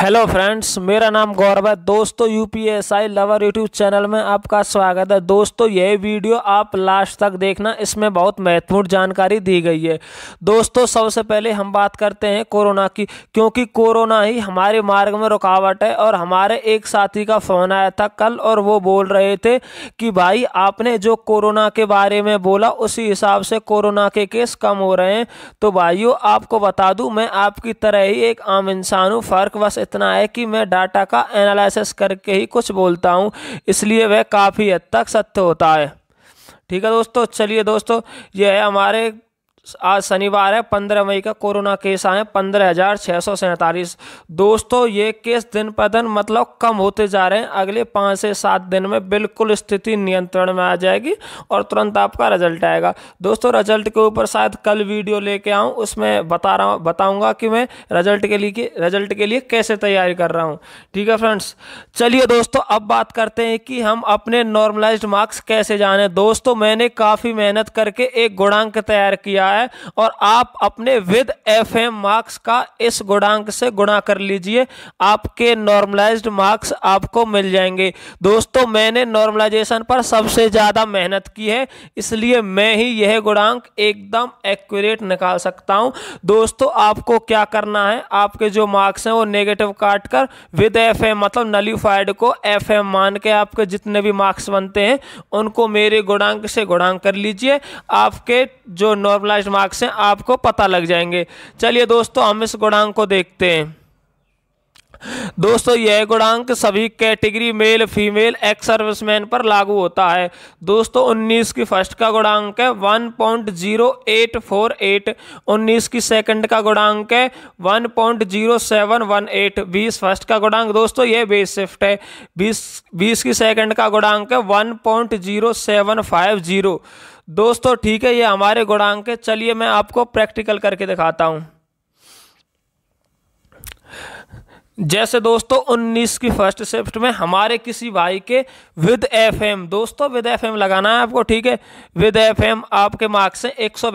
hello friends मेरा नाम गौरव है दोस्तों यूपीएसआई लवर यूट्यूब चैनल में आपका स्वागत है दोस्तों यह वीडियो आप लास्ट तक देखना इसमें बहुत महत्वपूर्ण जानकारी दी गई है दोस्तों सबसे पहले हम बात करते हैं कोरोना की क्योंकि कोरोना ही हमारे मार्ग में रुकावट है और हमारे एक साथी का फ़ोन आया था कल और वो बोल रहे थे कि भाई आपने जो कोरोना के बारे में बोला उसी हिसाब से कोरोना के केस कम हो रहे हैं तो भाइयों आपको बता दूँ मैं आपकी तरह ही एक आम इंसान हूँ फ़र्क बस इतना है कि मैं डाटा का एनालिसिस करके ही कुछ बोलता हूँ इसलिए वह काफ़ी हद तक सत्य होता है ठीक है दोस्तों चलिए दोस्तों यह है हमारे आज शनिवार है पंद्रह मई का कोरोना केस आए पंद्रह हजार छः सौ सैंतालीस दोस्तों ये केस दिन पर दिन मतलब कम होते जा रहे हैं अगले पाँच से सात दिन में बिल्कुल स्थिति नियंत्रण में आ जाएगी और तुरंत आपका रिजल्ट आएगा दोस्तों रिजल्ट के ऊपर शायद कल वीडियो लेके आऊँ उसमें बता रहा हूँ बताऊँगा कि मैं रिजल्ट के लिए रिजल्ट के लिए कैसे तैयारी कर रहा हूँ ठीक है फ्रेंड्स चलिए दोस्तों अब बात करते हैं कि हम अपने नॉर्मलाइज मार्क्स कैसे जाने दोस्तों मैंने काफ़ी मेहनत करके एक गुणांक तैयार किया है है और आप अपने विद एफ एम मार्क्स का इस गुणांक से गुणा कर लीजिए आपके नॉर्मलाइज्ड मार्क्स आपको मिल जाएंगे दोस्तों मैंने नॉर्मलाइजेशन पर सबसे ज़्यादा मेहनत की है इसलिए मैं ही यह गुणांक एकदम एक्यूरेट निकाल सकता हूँ दोस्तों आपको क्या करना है आपके जो मार्क्स हैं वो नेगेटिव काट कर विद एफ एम मतलब नलीफाइड को एफ एम मान के आपके जितने भी मार्क्स बनते हैं उनको मेरे गुणांक से गुणांक कर लीजिए आपके जो नॉर्मलाइज मार्क्स हैं आपको पता लग जाएंगे चलिए दोस्तों हम इस गुणांक को देखते हैं दोस्तों यह गुणांक सभी category male female ex serviceman पर लागू होता है दोस्तों 19 की फर्स्ट का गुणांक है 1.0848 उन्नीस की सेकंड का गुणांक है 1.0718 बीस फर्स्ट का गुणांक दोस्तों यह बेस शिफ्ट है 20 20 की सेकंड का गुणांक है 1.0750 दोस्तों ठीक है ये हमारे गुणांक है चलिए मैं आपको प्रैक्टिकल करके दिखाता हूँ जैसे दोस्तों 19 की फर्स्ट शिफ्ट में हमारे किसी भाई के विद एफएम दोस्तों विद एफएम लगाना है आपको ठीक है विद एफएम आपके मार्क्स हैं एक सौ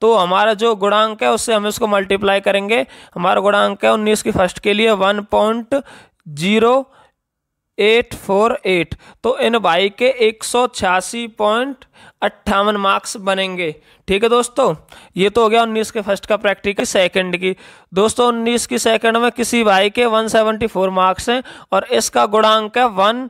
तो हमारा जो गुणांक है उससे हम इसको मल्टीप्लाई करेंगे हमारा गुणांक है 19 की फर्स्ट के लिए one point zero eight four eight तो इन भाई के एक सौ छियासी पॉइंट अट्ठावन मार्क्स बनेंगे ठीक है दोस्तों ये तो हो गया उन्नीस के फर्स्ट का प्रैक्टिकल सेकंड की दोस्तों उन्नीस की सेकंड में किसी भाई के वन सेवेंटी फोर मार्क्स हैं और इसका गुणांक है one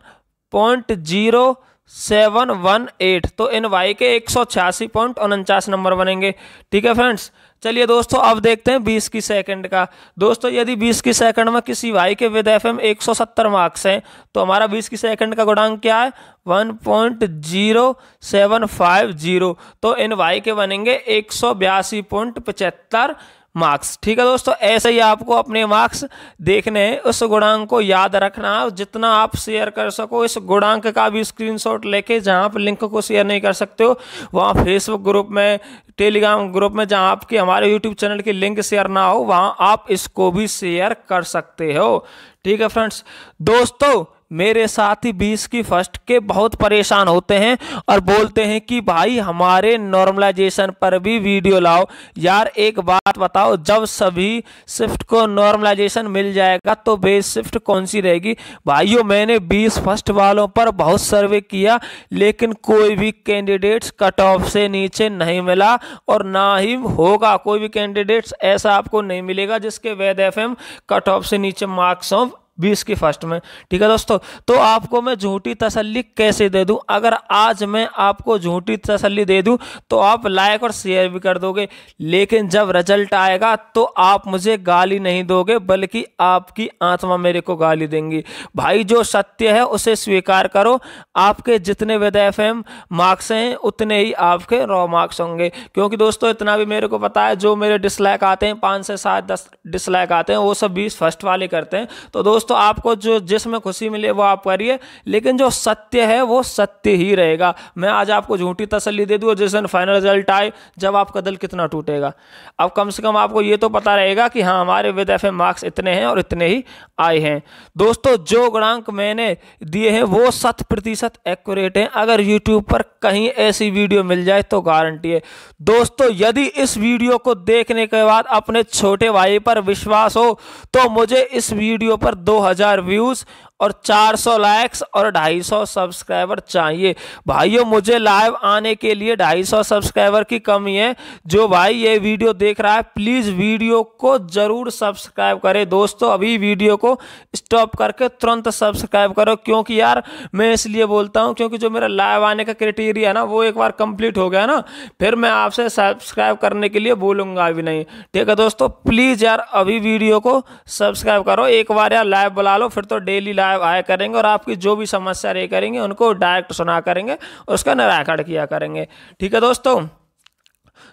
point zero seven one eight तो इन वाई के एक सौ छियासी पॉइंट उनचास नंबर बनेंगे ठीक है फ्रेंड्स चलिए दोस्तों अब देखते हैं बीस की सेकंड का दोस्तों यदि बीस की सेकंड में किसी वाई के विद एफ एम एक सौ सत्तर मार्क्स हैं तो हमारा बीस की सेकंड का गुणांक क्या है one point zero seven five zero तो इन वाई के बनेंगे एक सौ बयासी पॉइंट पचहत्तर मार्क्स ठीक है दोस्तों ऐसे ही आपको अपने मार्क्स देखने हैं उस गुणांक को याद रखना है जितना आप शेयर कर सको इस गुणांक का भी स्क्रीनशॉट लेके जहाँ आप लिंक को शेयर नहीं कर सकते हो वहाँ फेसबुक ग्रुप में टेलीग्राम ग्रुप में जहाँ आपके हमारे यूट्यूब चैनल की लिंक शेयर ना हो वहाँ आप इसको भी शेयर कर सकते हो ठीक है फ्रेंड्स दोस्तों मेरे साथी बीस की फर्स्ट के बहुत परेशान होते हैं और बोलते हैं कि भाई हमारे नॉर्मलाइजेशन पर भी वीडियो लाओ यार एक बात बताओ जब सभी शिफ्ट को नॉर्मलाइजेशन मिल जाएगा तो बेस शिफ्ट कौन सी रहेगी भाइयों मैंने बीस फर्स्ट वालों पर बहुत सर्वे किया लेकिन कोई भी कैंडिडेट्स कट ऑफ से नीचे नहीं मिला और ना ही होगा कोई भी कैंडिडेट्स ऐसा आपको नहीं मिलेगा जिसके वैद एफ कट ऑफ से नीचे मार्क्स ऑफ बीस की फर्स्ट में ठीक है दोस्तों तो आपको मैं झूठी तसल्ली कैसे दे दूँ अगर आज मैं आपको झूठी तसल्ली दे दूँ तो आप लाइक और शेयर भी कर दोगे लेकिन जब रिजल्ट आएगा तो आप मुझे गाली नहीं दोगे बल्कि आपकी आत्मा मेरे को गाली देंगी भाई जो सत्य है उसे स्वीकार करो आपके जितने वेद एफ मार्क्स हैं उतने ही आपके रॉ मार्क्स होंगे क्योंकि दोस्तों इतना भी मेरे को पता है जो मेरे डिसलाइक आते हैं पाँच से सात दस डिसलाइक आते हैं वो सब बीस फर्स्ट वाले करते हैं तो दोस्तों दोस्तों आपको जो जिसमें खुशी मिले वो आप करिए लेकिन जो सत्य है वो सत्य ही रहेगा मैं आज आपको झूठी तसली दे दूँ जिस दिन फाइनल रिजल्ट आए जब आपका दिल कितना टूटेगा अब कम से कम आपको ये तो पता रहेगा कि हाँ हमारे विद एफ मार्क्स इतने हैं और इतने ही आए हैं दोस्तों जो गुणांक मैंने दिए हैं वो शत प्रतिशत एक्यूरेट हैं अगर यूट्यूब पर कहीं ऐसी वीडियो मिल जाए तो गारंटी है दोस्तों यदि इस वीडियो को देखने के बाद अपने छोटे भाई पर विश्वास हो तो मुझे इस वीडियो पर दो 2000 व्यूज़ और 400 लाइक्स और 250 सब्सक्राइबर चाहिए भाइयों मुझे लाइव आने के लिए 250 सब्सक्राइबर की कमी है जो भाई ये वीडियो देख रहा है प्लीज़ वीडियो को ज़रूर सब्सक्राइब करें दोस्तों अभी वीडियो को स्टॉप करके तुरंत सब्सक्राइब करो क्योंकि यार मैं इसलिए बोलता हूँ क्योंकि जो मेरा लाइव आने का क्राइटेरिया ना वो एक बार कंप्लीट हो गया ना फिर मैं आपसे सब्सक्राइब करने के लिए बोलूँगा अभी नहीं ठीक है दोस्तों प्लीज़ यार अभी वीडियो को सब्सक्राइब करो एक बार यार लाइव बुला लो फिर तो डेली लाइव साहब आया करेंगे और आपकी जो भी समस्या रे करेंगे उनको डायरेक्ट सुना करेंगे उसका निराकरण किया करेंगे ठीक है दोस्तों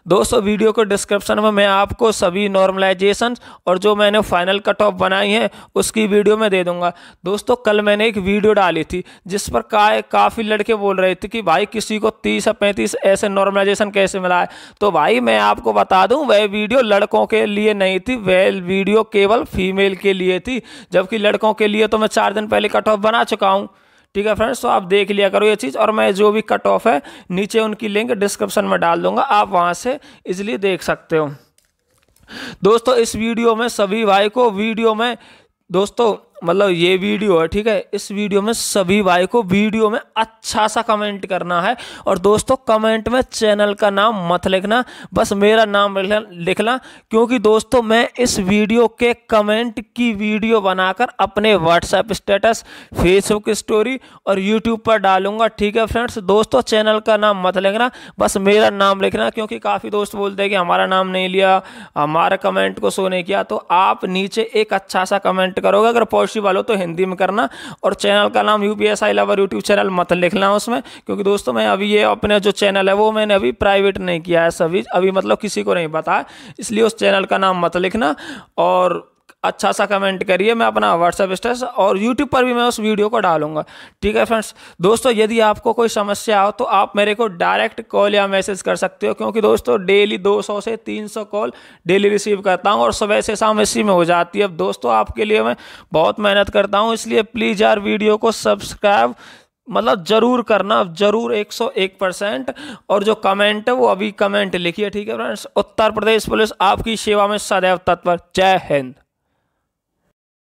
दोस्तों वीडियो के डिस्क्रिप्शन में मैं आपको सभी नॉर्मलाइजेशन और जो मैंने फाइनल कट ऑफ बनाई है उसकी वीडियो में दे दूंगा दोस्तों कल मैंने एक वीडियो डाली थी जिस पर का, काफ़ी लड़के बोल रहे थे कि भाई किसी को तीस या पैंतीस ऐसे नॉर्मलाइजेशन कैसे मिला है तो भाई मैं आपको बता दूँ वह वीडियो लड़कों के लिए नहीं थी वह वीडियो केवल फीमेल के लिए थी जबकि लड़कों के लिए तो मैं चार दिन पहले कट ऑफ बना चुका हूँ ठीक है फ्रेंड्स तो आप देख लिया करो ये चीज़ और मैं जो भी कट ऑफ है नीचे उनकी लिंक डिस्क्रिप्शन में डाल दूंगा आप वहाँ से इजिली देख सकते हो दोस्तों इस वीडियो में सभी भाई को वीडियो में दोस्तों मतलब ये वीडियो है ठीक है इस वीडियो में सभी भाई को वीडियो में अच्छा सा कमेंट करना है और दोस्तों कमेंट में चैनल का नाम मत लिखना बस मेरा नाम लिखना क्योंकि दोस्तों मैं इस वीडियो के कमेंट की वीडियो बनाकर अपने व्हाट्सएप स्टेटस फेसबुक स्टोरी और यूट्यूब पर डालूंगा ठीक है फ्रेंड्स दोस्तों चैनल का नाम मत लिखना बस मेरा नाम लिखना क्योंकि काफ़ी दोस्त बोलते हैं कि हमारा नाम नहीं लिया हमारा कमेंट को सो नहीं किया तो आप नीचे एक अच्छा सा कमेंट करोगे अगर इंडस्ट्री वालों तो हिंदी में करना और चैनल का नाम U P S I lover YouTube channel मत लिखना उसमें क्योंकि दोस्तों मैं अभी ये अपने जो चैनल है वो मैंने अभी प्राइवेट नहीं किया है सभी अभी मतलब किसी को नहीं बताया इसलिए उस चैनल का नाम मत लिखना और अच्छा सा कमेंट करिए मैं अपना व्हाट्सएप स्टेटस और यूट्यूब पर भी मैं उस वीडियो को डालूंगा ठीक है फ्रेंड्स दोस्तों यदि आपको कोई समस्या हो तो आप मेरे को डायरेक्ट कॉल या मैसेज कर सकते हो क्योंकि दोस्तों डेली 200 से 300 कॉल डेली रिसीव करता हूँ और सुबह से शाम इसी में हो जाती है अब दोस्तों आपके लिए मैं बहुत मेहनत करता हूँ इसलिए प्लीज़ यार वीडियो को सब्सक्राइब मतलब ज़रूर करना ज़रूर 101 परसेंट और जो कमेंट है वो अभी कमेंट लिखिए ठीक है फ्रेंड्स उत्तर प्रदेश पुलिस आपकी सेवा में सदैव तत्पर जय हिंद